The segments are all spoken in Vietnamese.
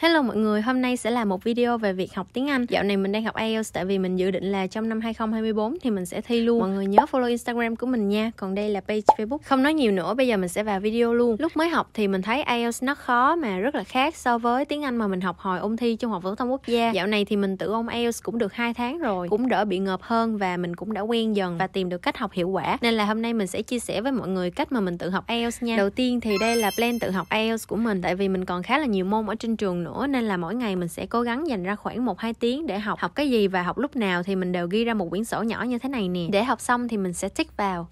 Hello mọi người, hôm nay sẽ là một video về việc học tiếng Anh Dạo này mình đang học IELTS tại vì mình dự định là trong năm 2024 thì mình sẽ thi luôn Mọi người nhớ follow Instagram của mình nha, còn đây là page Facebook Không nói nhiều nữa, bây giờ mình sẽ vào video luôn Lúc mới học thì mình thấy IELTS nó khó mà rất là khác so với tiếng Anh mà mình học hồi ôn thi trung học phổ thông quốc gia Dạo này thì mình tự ôn IELTS cũng được 2 tháng rồi, cũng đỡ bị ngợp hơn và mình cũng đã quen dần và tìm được cách học hiệu quả Nên là hôm nay mình sẽ chia sẻ với mọi người cách mà mình tự học IELTS nha Đầu tiên thì đây là plan tự học IELTS của mình tại vì mình còn khá là nhiều môn ở trên trường nữa nữa nên là mỗi ngày mình sẽ cố gắng dành ra khoảng 1 2 tiếng để học học cái gì và học lúc nào thì mình đều ghi ra một quyển sổ nhỏ như thế này nè để học xong thì mình sẽ tick vào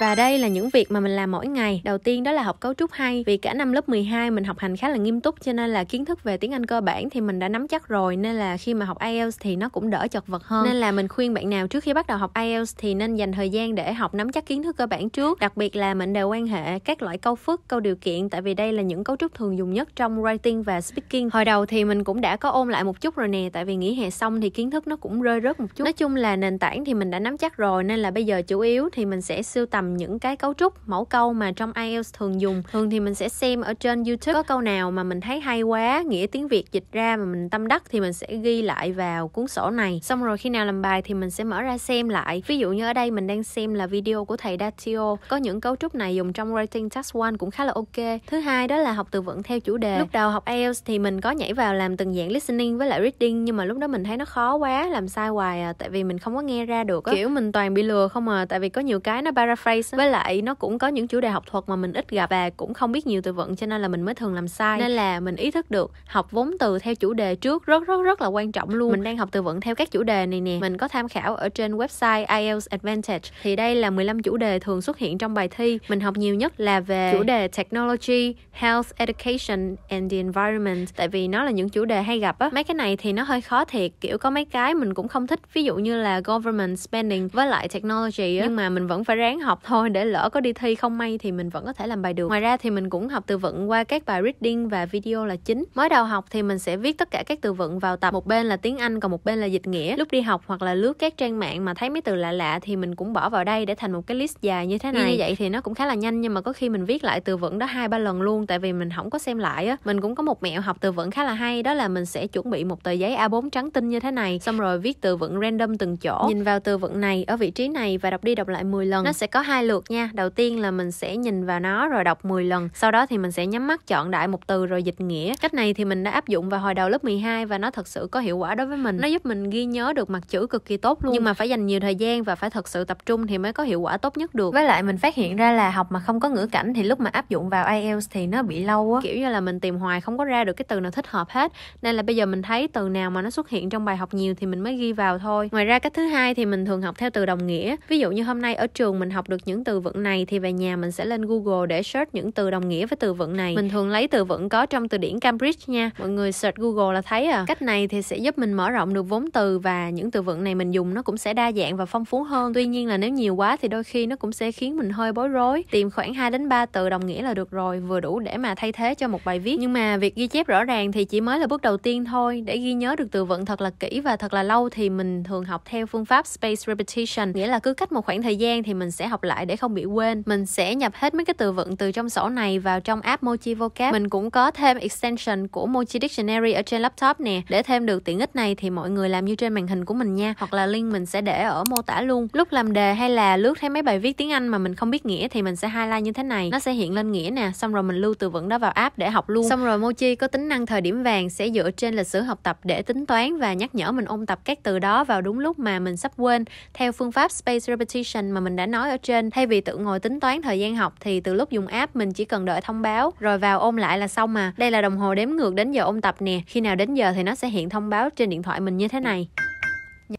và đây là những việc mà mình làm mỗi ngày. Đầu tiên đó là học cấu trúc hay vì cả năm lớp 12 mình học hành khá là nghiêm túc cho nên là kiến thức về tiếng Anh cơ bản thì mình đã nắm chắc rồi nên là khi mà học IELTS thì nó cũng đỡ chật vật hơn. Nên là mình khuyên bạn nào trước khi bắt đầu học IELTS thì nên dành thời gian để học nắm chắc kiến thức cơ bản trước. Đặc biệt là mệnh đề quan hệ các loại câu phức, câu điều kiện tại vì đây là những cấu trúc thường dùng nhất trong writing và speaking. Hồi đầu thì mình cũng đã có ôn lại một chút rồi nè tại vì nghỉ hè xong thì kiến thức nó cũng rơi rớt một chút. Nói chung là nền tảng thì mình đã nắm chắc rồi nên là bây giờ chủ yếu thì mình sẽ sưu tầm những cái cấu trúc mẫu câu mà trong IELTS thường dùng thường thì mình sẽ xem ở trên YouTube có câu nào mà mình thấy hay quá nghĩa tiếng Việt dịch ra mà mình tâm đắc thì mình sẽ ghi lại vào cuốn sổ này xong rồi khi nào làm bài thì mình sẽ mở ra xem lại ví dụ như ở đây mình đang xem là video của thầy Datio có những cấu trúc này dùng trong writing task one cũng khá là ok thứ hai đó là học từ vựng theo chủ đề lúc đầu học IELTS thì mình có nhảy vào làm từng dạng listening với lại reading nhưng mà lúc đó mình thấy nó khó quá làm sai hoài à tại vì mình không có nghe ra được á kiểu mình toàn bị lừa không à tại vì có nhiều cái nó paraphrase case với lại nó cũng có những chủ đề học thuật mà mình ít gặp và cũng không biết nhiều từ vựng cho nên là mình mới thường làm sai nên là mình ý thức được học vốn từ theo chủ đề trước rất rất rất là quan trọng luôn mình đang học từ vựng theo các chủ đề này nè mình có tham khảo ở trên website IELTS Advantage thì đây là 15 chủ đề thường xuất hiện trong bài thi mình học nhiều nhất là về chủ đề technology health education and the environment tại vì nó là những chủ đề hay gặp á mấy cái này thì nó hơi khó thiệt kiểu có mấy cái mình cũng không thích ví dụ như là government spending với lại technology á nhưng mà mình vẫn phải ráng học thôi thôi để lỡ có đi thi không may thì mình vẫn có thể làm bài được ngoài ra thì mình cũng học từ vựng qua các bài reading và video là chính mới đầu học thì mình sẽ viết tất cả các từ vựng vào tập một bên là tiếng anh còn một bên là dịch nghĩa lúc đi học hoặc là lướt các trang mạng mà thấy mấy từ lạ lạ thì mình cũng bỏ vào đây để thành một cái list dài như thế này như vậy thì nó cũng khá là nhanh nhưng mà có khi mình viết lại từ vựng đó hai ba lần luôn tại vì mình không có xem lại á mình cũng có một mẹo học từ vựng khá là hay đó là mình sẽ chuẩn bị một tờ giấy A4 trắng tinh như thế này xong rồi viết từ vựng random từng chỗ nhìn vào từ vựng này ở vị trí này và đọc đi đọc lại 10 lần nó sẽ có hai lượt nha đầu tiên là mình sẽ nhìn vào nó rồi đọc 10 lần sau đó thì mình sẽ nhắm mắt chọn đại một từ rồi dịch nghĩa cách này thì mình đã áp dụng vào hồi đầu lớp 12 và nó thật sự có hiệu quả đối với mình nó giúp mình ghi nhớ được mặt chữ cực kỳ tốt luôn nhưng mà phải dành nhiều thời gian và phải thật sự tập trung thì mới có hiệu quả tốt nhất được với lại mình phát hiện ra là học mà không có ngữ cảnh thì lúc mà áp dụng vào IELTS thì nó bị lâu á kiểu như là mình tìm hoài không có ra được cái từ nào thích hợp hết nên là bây giờ mình thấy từ nào mà nó xuất hiện trong bài học nhiều thì mình mới ghi vào thôi ngoài ra cách thứ hai thì mình thường học theo từ đồng nghĩa ví dụ như hôm nay ở trường mình học được được những từ vựng này thì về nhà mình sẽ lên Google để search những từ đồng nghĩa với từ vựng này. Mình thường lấy từ vựng có trong từ điển Cambridge nha. Mọi người search Google là thấy à. Cách này thì sẽ giúp mình mở rộng được vốn từ và những từ vựng này mình dùng nó cũng sẽ đa dạng và phong phú hơn. Tuy nhiên là nếu nhiều quá thì đôi khi nó cũng sẽ khiến mình hơi bối rối. Tìm khoảng 2 đến 3 từ đồng nghĩa là được rồi, vừa đủ để mà thay thế cho một bài viết. Nhưng mà việc ghi chép rõ ràng thì chỉ mới là bước đầu tiên thôi. Để ghi nhớ được từ vựng thật là kỹ và thật là lâu thì mình thường học theo phương pháp space repetition, nghĩa là cứ cách một khoảng thời gian thì mình sẽ học lại lại để không bị quên mình sẽ nhập hết mấy cái từ vựng từ trong sổ này vào trong app Mochi Vocab mình cũng có thêm extension của Mochi Dictionary ở trên laptop nè để thêm được tiện ích này thì mọi người làm như trên màn hình của mình nha hoặc là link mình sẽ để ở mô tả luôn lúc làm đề hay là lướt thấy mấy bài viết tiếng Anh mà mình không biết nghĩa thì mình sẽ highlight như thế này nó sẽ hiện lên nghĩa nè xong rồi mình lưu từ vựng đó vào app để học luôn xong rồi Mochi có tính năng thời điểm vàng sẽ dựa trên lịch sử học tập để tính toán và nhắc nhở mình ôn tập các từ đó vào đúng lúc mà mình sắp quên theo phương pháp space repetition mà mình đã nói ở trên trên thay vì tự ngồi tính toán thời gian học thì từ lúc dùng app mình chỉ cần đợi thông báo rồi vào ôn lại là xong mà đây là đồng hồ đếm ngược đến giờ ôn tập nè khi nào đến giờ thì nó sẽ hiện thông báo trên điện thoại mình như thế này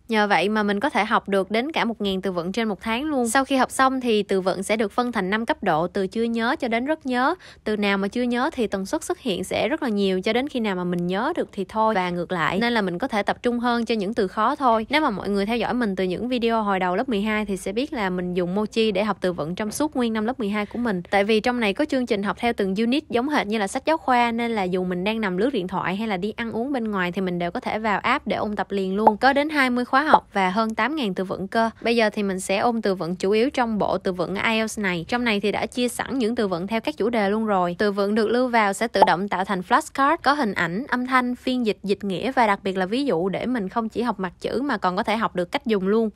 Nhờ vậy mà mình có thể học được đến cả 1.000 từ vựng trên một tháng luôn. Sau khi học xong thì từ vựng sẽ được phân thành 5 cấp độ từ chưa nhớ cho đến rất nhớ. Từ nào mà chưa nhớ thì tần suất xuất hiện sẽ rất là nhiều cho đến khi nào mà mình nhớ được thì thôi và ngược lại. Nên là mình có thể tập trung hơn cho những từ khó thôi. Nếu mà mọi người theo dõi mình từ những video hồi đầu lớp 12 thì sẽ biết là mình dùng Mochi để học từ vựng trong suốt nguyên năm lớp 12 của mình. Tại vì trong này có chương trình học theo từng unit giống hệt như là sách giáo khoa nên là dù mình đang nằm lướt điện thoại hay là đi ăn uống bên ngoài thì mình đều có thể vào app để ôn tập liền luôn. Có đến 20 50 khóa học và hơn 8.000 từ vựng cơ. Bây giờ thì mình sẽ ôn từ vựng chủ yếu trong bộ từ vựng IELTS này. Trong này thì đã chia sẵn những từ vựng theo các chủ đề luôn rồi. Từ vựng được lưu vào sẽ tự động tạo thành flashcard có hình ảnh, âm thanh, phiên dịch, dịch nghĩa và đặc biệt là ví dụ để mình không chỉ học mặt chữ mà còn có thể học được cách dùng luôn.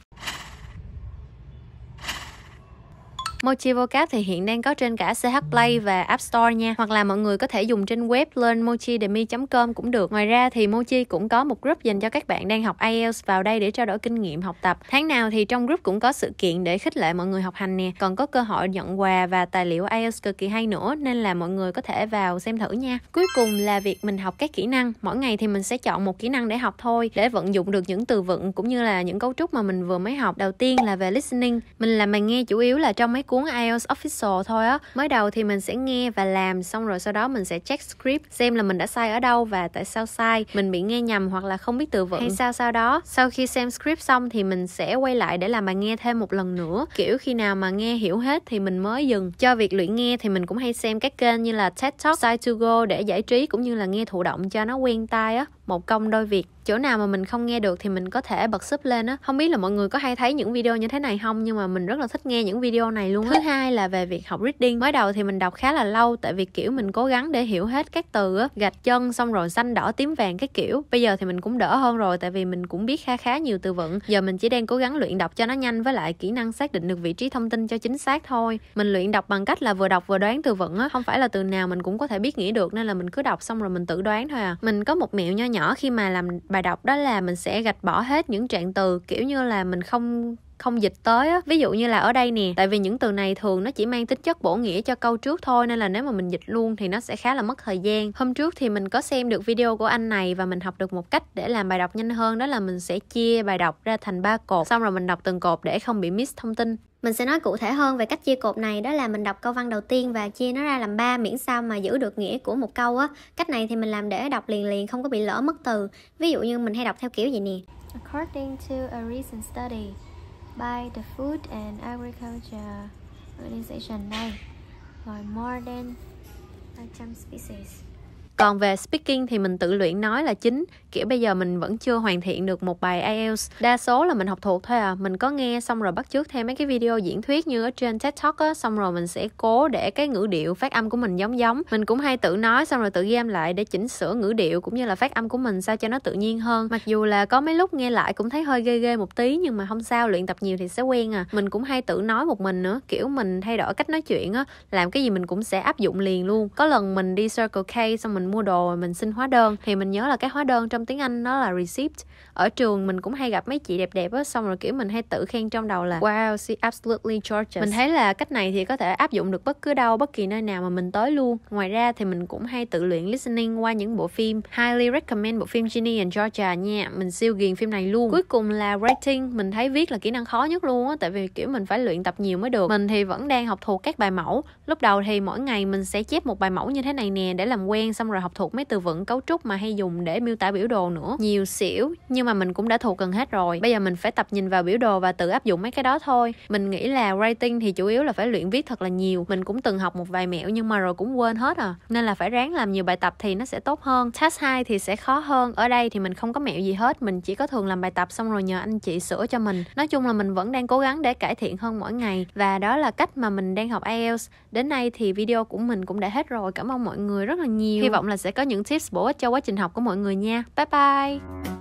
Mochi Vocab thì hiện đang có trên cả CH Play và App Store nha. Hoặc là mọi người có thể dùng trên web lên mochidemy.com cũng được. Ngoài ra thì Mochi cũng có một group dành cho các bạn đang học IELTS vào đây để trao đổi kinh nghiệm học tập. Tháng nào thì trong group cũng có sự kiện để khích lệ mọi người học hành nè. Còn có cơ hội nhận quà và tài liệu IELTS cực kỳ hay nữa nên là mọi người có thể vào xem thử nha. Cuối cùng là việc mình học các kỹ năng. Mỗi ngày thì mình sẽ chọn một kỹ năng để học thôi để vận dụng được những từ vựng cũng như là những cấu trúc mà mình vừa mới học. Đầu tiên là về listening. Mình làm bài nghe chủ yếu là trong mấy cuốn cuốn IELTS Official thôi á mới đầu thì mình sẽ nghe và làm xong rồi sau đó mình sẽ check script xem là mình đã sai ở đâu và tại sao sai mình bị nghe nhầm hoặc là không biết từ vựng hay sao sau đó sau khi xem script xong thì mình sẽ quay lại để làm bài nghe thêm một lần nữa kiểu khi nào mà nghe hiểu hết thì mình mới dừng cho việc luyện nghe thì mình cũng hay xem các kênh như là TED Talk, Side to Go để giải trí cũng như là nghe thụ động cho nó quen tai á một công đôi việc chỗ nào mà mình không nghe được thì mình có thể bật sub lên á không biết là mọi người có hay thấy những video như thế này không nhưng mà mình rất là thích nghe những video này luôn thứ hai là về việc học reading mới đầu thì mình đọc khá là lâu tại vì kiểu mình cố gắng để hiểu hết các từ á gạch chân xong rồi xanh đỏ tím vàng cái kiểu bây giờ thì mình cũng đỡ hơn rồi tại vì mình cũng biết khá khá nhiều từ vựng giờ mình chỉ đang cố gắng luyện đọc cho nó nhanh với lại kỹ năng xác định được vị trí thông tin cho chính xác thôi mình luyện đọc bằng cách là vừa đọc vừa đoán từ vựng á không phải là từ nào mình cũng có thể biết nghĩa được nên là mình cứ đọc xong rồi mình tự đoán thôi à mình có một mẹo nho nhỏ khi mà làm bài đọc đó là mình sẽ gạch bỏ hết những trạng từ kiểu như là mình không không dịch tới á ví dụ như là ở đây nè tại vì những từ này thường nó chỉ mang tính chất bổ nghĩa cho câu trước thôi nên là nếu mà mình dịch luôn thì nó sẽ khá là mất thời gian hôm trước thì mình có xem được video của anh này và mình học được một cách để làm bài đọc nhanh hơn đó là mình sẽ chia bài đọc ra thành ba cột xong rồi mình đọc từng cột để không bị miss thông tin mình sẽ nói cụ thể hơn về cách chia cột này đó là mình đọc câu văn đầu tiên và chia nó ra làm ba miễn sao mà giữ được nghĩa của một câu á cách này thì mình làm để đọc liền liền không có bị lỡ mất từ ví dụ như mình hay đọc theo kiểu vậy nè According to a recent study, by the Food and Agriculture Organization này for more than 500 species. còn về speaking thì mình tự luyện nói là chính kiểu bây giờ mình vẫn chưa hoàn thiện được một bài IELTS đa số là mình học thuộc thôi à mình có nghe xong rồi bắt chước theo mấy cái video diễn thuyết như ở trên TED Talk á xong rồi mình sẽ cố để cái ngữ điệu phát âm của mình giống giống mình cũng hay tự nói xong rồi tự ghi âm lại để chỉnh sửa ngữ điệu cũng như là phát âm của mình sao cho nó tự nhiên hơn mặc dù là có mấy lúc nghe lại cũng thấy hơi ghê ghê một tí nhưng mà không sao luyện tập nhiều thì sẽ quen à mình cũng hay tự nói một mình nữa kiểu mình thay đổi cách nói chuyện á làm cái gì mình cũng sẽ áp dụng liền luôn có lần mình đi Circle K xong mình mình mua đồ mình xin hóa đơn thì mình nhớ là cái hóa đơn trong tiếng Anh nó là receipt ở trường mình cũng hay gặp mấy chị đẹp đẹp á xong rồi kiểu mình hay tự khen trong đầu là wow she absolutely gorgeous mình thấy là cách này thì có thể áp dụng được bất cứ đâu bất kỳ nơi nào mà mình tới luôn ngoài ra thì mình cũng hay tự luyện listening qua những bộ phim highly recommend bộ phim Ginny and Georgia nha mình siêu ghiền phim này luôn cuối cùng là writing mình thấy viết là kỹ năng khó nhất luôn á tại vì kiểu mình phải luyện tập nhiều mới được mình thì vẫn đang học thuộc các bài mẫu lúc đầu thì mỗi ngày mình sẽ chép một bài mẫu như thế này nè để làm quen xong rồi rồi học thuộc mấy từ vựng cấu trúc mà hay dùng để miêu tả biểu đồ nữa nhiều xỉu nhưng mà mình cũng đã thuộc gần hết rồi bây giờ mình phải tập nhìn vào biểu đồ và tự áp dụng mấy cái đó thôi mình nghĩ là writing thì chủ yếu là phải luyện viết thật là nhiều mình cũng từng học một vài mẹo nhưng mà rồi cũng quên hết à nên là phải ráng làm nhiều bài tập thì nó sẽ tốt hơn task 2 thì sẽ khó hơn ở đây thì mình không có mẹo gì hết mình chỉ có thường làm bài tập xong rồi nhờ anh chị sửa cho mình nói chung là mình vẫn đang cố gắng để cải thiện hơn mỗi ngày và đó là cách mà mình đang học IELTS đến nay thì video của mình cũng đã hết rồi cảm ơn mọi người rất là nhiều hy vọng vọng là sẽ có những tips bổ ích cho quá trình học của mọi người nha. Bye bye!